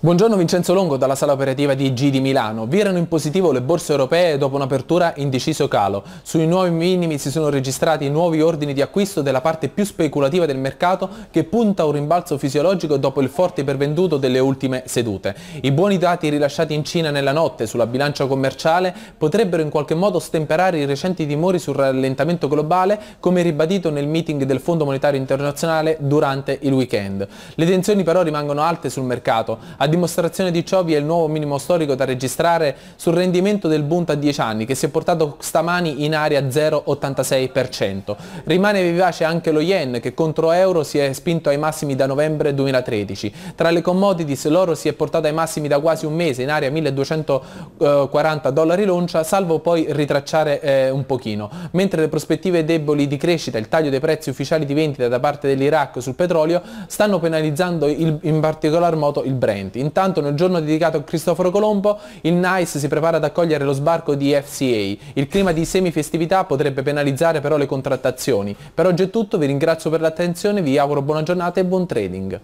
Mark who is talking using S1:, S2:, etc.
S1: Buongiorno Vincenzo Longo dalla sala operativa di IG di Milano. Virano in positivo le borse europee dopo un'apertura in deciso calo. Sui nuovi minimi si sono registrati nuovi ordini di acquisto della parte più speculativa del mercato che punta a un rimbalzo fisiologico dopo il forte pervenduto delle ultime sedute. I buoni dati rilasciati in Cina nella notte sulla bilancia commerciale potrebbero in qualche modo stemperare i recenti timori sul rallentamento globale come ribadito nel meeting del Fondo Monetario Internazionale durante il weekend. Le tensioni però rimangono alte sul mercato dimostrazione di ciò vi è il nuovo minimo storico da registrare sul rendimento del Bund a 10 anni che si è portato stamani in area 0,86%. Rimane vivace anche lo yen che contro euro si è spinto ai massimi da novembre 2013. Tra le commodities l'oro si è portato ai massimi da quasi un mese in area 1240 dollari l'oncia salvo poi ritracciare eh, un pochino. Mentre le prospettive deboli di crescita, il taglio dei prezzi ufficiali di vendita da parte dell'Iraq sul petrolio stanno penalizzando il, in particolar modo il Brent. Uniti. Intanto nel giorno dedicato a Cristoforo Colombo il NICE si prepara ad accogliere lo sbarco di FCA. Il clima di semifestività potrebbe penalizzare però le contrattazioni. Per oggi è tutto, vi ringrazio per l'attenzione, vi auguro buona giornata e buon trading.